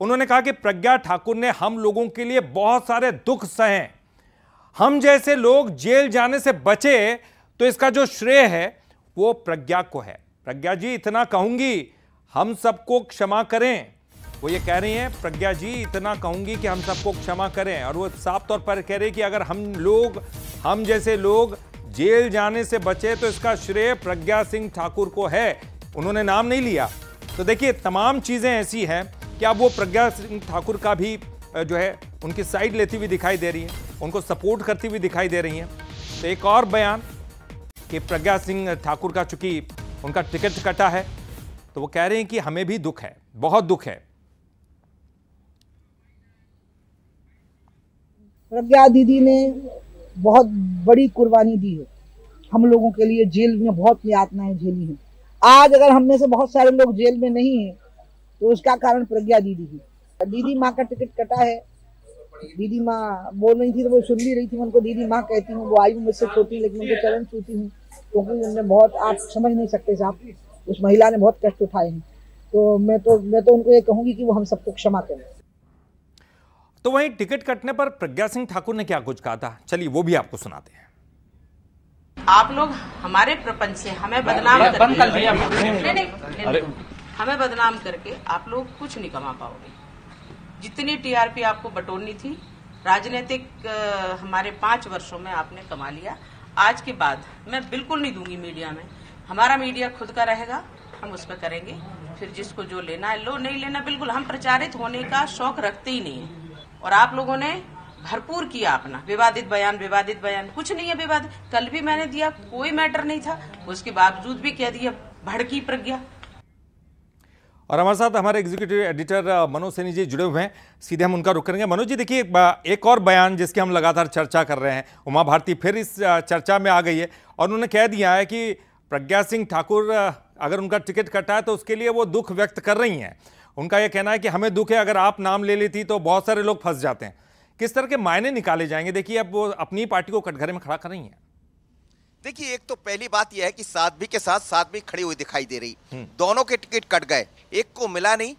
उन्होंने कहा कि प्रज्ञा ठाकुर ने हम लोगों के लिए बहुत सारे दुख सहे हम जैसे लोग जेल जाने से बचे तो इसका जो श्रेय है वो प्रज्ञा को है प्रज्ञा जी इतना कहूंगी हम सबको क्षमा करें वो ये कह रही हैं प्रज्ञा जी इतना कहूंगी कि हम सबको क्षमा करें और वो साफ तौर पर कह रही कि अगर हम लोग हम जैसे लोग जेल जाने से बचे तो इसका श्रेय प्रज्ञा सिंह ठाकुर को है उन्होंने नाम नहीं लिया तो देखिए तमाम चीज़ें ऐसी हैं क्या वो प्रज्ञा सिंह ठाकुर का भी जो है उनकी साइड लेती हुई दिखाई दे रही है उनको सपोर्ट करती हुई दिखाई दे रही है तो एक और बयान कि प्रज्ञा सिंह ठाकुर का चूंकि उनका टिकट कटा है तो वो कह रहे हैं कि हमें भी दुख है बहुत दुख है प्रज्ञा दीदी ने बहुत बड़ी कुर्बानी दी है हम लोगों के लिए जेल में बहुत यातनाएं झेली हैं आज अगर हम में से बहुत सारे लोग जेल में नहीं हैं तो उसका कारण प्रज्ञा दीदी थी दीदी माँ का टिकट कटा है दीदी माँ बोल रही थी तो वो सुन भी रही थी उनको दीदी माँ कहती हूँ वो आई हूँ मुझसे छोटी लेकिन उनके चरण छूती हूँ क्योंकि उनने बहुत आप समझ नहीं सकते साहब उस महिला ने बहुत कष्ट उठाए हैं तो मैं तो मैं तो उनको ये कहूँगी कि वो हम सबको क्षमा करें तो वहीं टिकट कटने पर प्रज्ञा सिंह ठाकुर ने क्या कुछ कहा था चलिए वो भी आपको सुनाते हैं आप लोग हमारे प्रपंच से हमें बदनाम कर दिया हमें बदनाम करके आप लोग कुछ नहीं कमा पाओगे जितनी टीआरपी आपको बटोरनी थी राजनीतिक हमारे पांच वर्षों में आपने कमा लिया आज के बाद मैं बिल्कुल नहीं दूंगी मीडिया में हमारा मीडिया खुद का रहेगा हम उस पर करेंगे फिर जिसको जो लेना है लो नहीं लेना बिल्कुल हम प्रचारित होने का शौक रखते ही नहीं है और आप लोगों ने भरपूर किया अपना विवादित बयान विवादित बयान कुछ नहीं है विवाद कल भी मैंने दिया कोई मैटर नहीं था उसके बावजूद भी कह दिया भड़की प्रज्ञा और हमारे साथ हमारे एग्जीक्यूटिव एडिटर मनोज सैनी जी जुड़े हुए हैं सीधे हम उनका रुख करेंगे मनोज जी देखिए एक और बयान जिसकी हम लगातार चर्चा कर रहे हैं उमा भारती फिर इस चर्चा में आ गई है और उन्होंने कह दिया है कि प्रज्ञा सिंह ठाकुर अगर उनका टिकट कटा है तो उसके लिए वो दुख व्यक्त कर रही हैं उनका यह कहना है कि हमें दुख है अगर आप नाम ले लेती तो बहुत सारे लोग फंस जाते हैं किस तरह के मायने निकाले जाएंगे देखिए अब वो अपनी पार्टी को कटघरे में खड़ा कर रही हैं देखिए एक तो पहली बात यह है कि साध्वी के साथ साध्वी खड़ी हुई दिखाई दे रही हम्म। दोनों के टिकट कट गए एक को मिला नहीं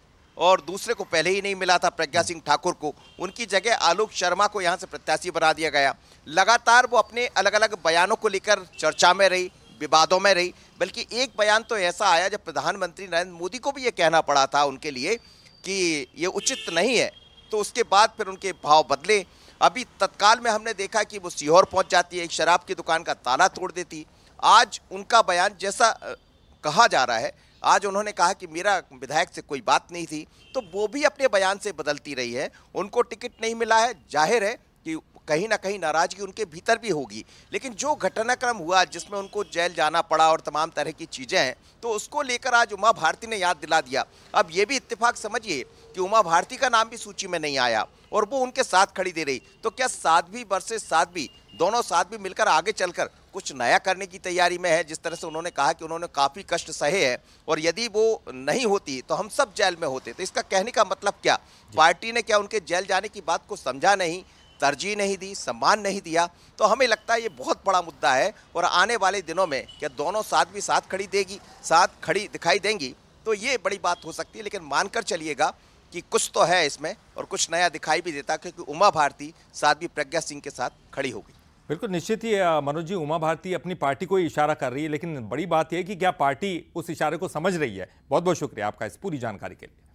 और दूसरे को पहले ही नहीं मिला था प्रज्ञा सिंह ठाकुर को उनकी जगह आलोक शर्मा को यहाँ से प्रत्याशी बना दिया गया लगातार वो अपने अलग अलग बयानों को लेकर चर्चा में रही विवादों में रही बल्कि एक बयान तो ऐसा आया जब प्रधानमंत्री नरेंद्र मोदी को भी ये कहना पड़ा था उनके लिए कि ये उचित नहीं है तो उसके बाद फिर उनके भाव बदले अभी तत्काल में हमने देखा कि वो सीहोर पहुंच जाती है एक शराब की दुकान का ताला तोड़ देती आज उनका बयान जैसा कहा जा रहा है आज उन्होंने कहा कि मेरा विधायक से कोई बात नहीं थी तो वो भी अपने बयान से बदलती रही है उनको टिकट नहीं मिला है जाहिर है कि कहीं ना कहीं नाराजगी उनके भीतर भी होगी लेकिन जो घटनाक्रम हुआ जिसमें उनको जेल जाना पड़ा और तमाम तरह की चीज़ें हैं तो उसको लेकर आज उमा भारती ने याद दिला दिया अब ये भी इत्तेफाक समझिए कि उमा भारती का नाम भी सूची में नहीं आया और वो उनके साथ खड़ी दे रही तो क्या साध्वी वर्सेस साध्वी दोनों भी मिलकर आगे चलकर कुछ नया करने की तैयारी में है जिस तरह से उन्होंने कहा कि उन्होंने काफ़ी कष्ट सहे हैं और यदि वो नहीं होती तो हम सब जेल में होते तो इसका कहने का मतलब क्या पार्टी ने क्या उनके जेल जाने की बात को समझा नहीं तरजीह नहीं दी सम्मान नहीं दिया तो हमें लगता है ये बहुत बड़ा मुद्दा है और आने वाले दिनों में क्या दोनों साथ भी साथ खड़ी देगी साथ खड़ी दिखाई देंगी तो ये बड़ी बात हो सकती है लेकिन मानकर चलिएगा कि कुछ तो है इसमें और कुछ नया दिखाई भी देता क्योंकि उमा भारती साध्वी प्रज्ञा सिंह के साथ खड़ी होगी बिल्कुल निश्चित ही मनोज जी उमा भारती अपनी पार्टी को इशारा कर रही है लेकिन बड़ी बात यह कि क्या पार्टी उस इशारे को समझ रही है बहुत बहुत शुक्रिया आपका इस पूरी जानकारी के लिए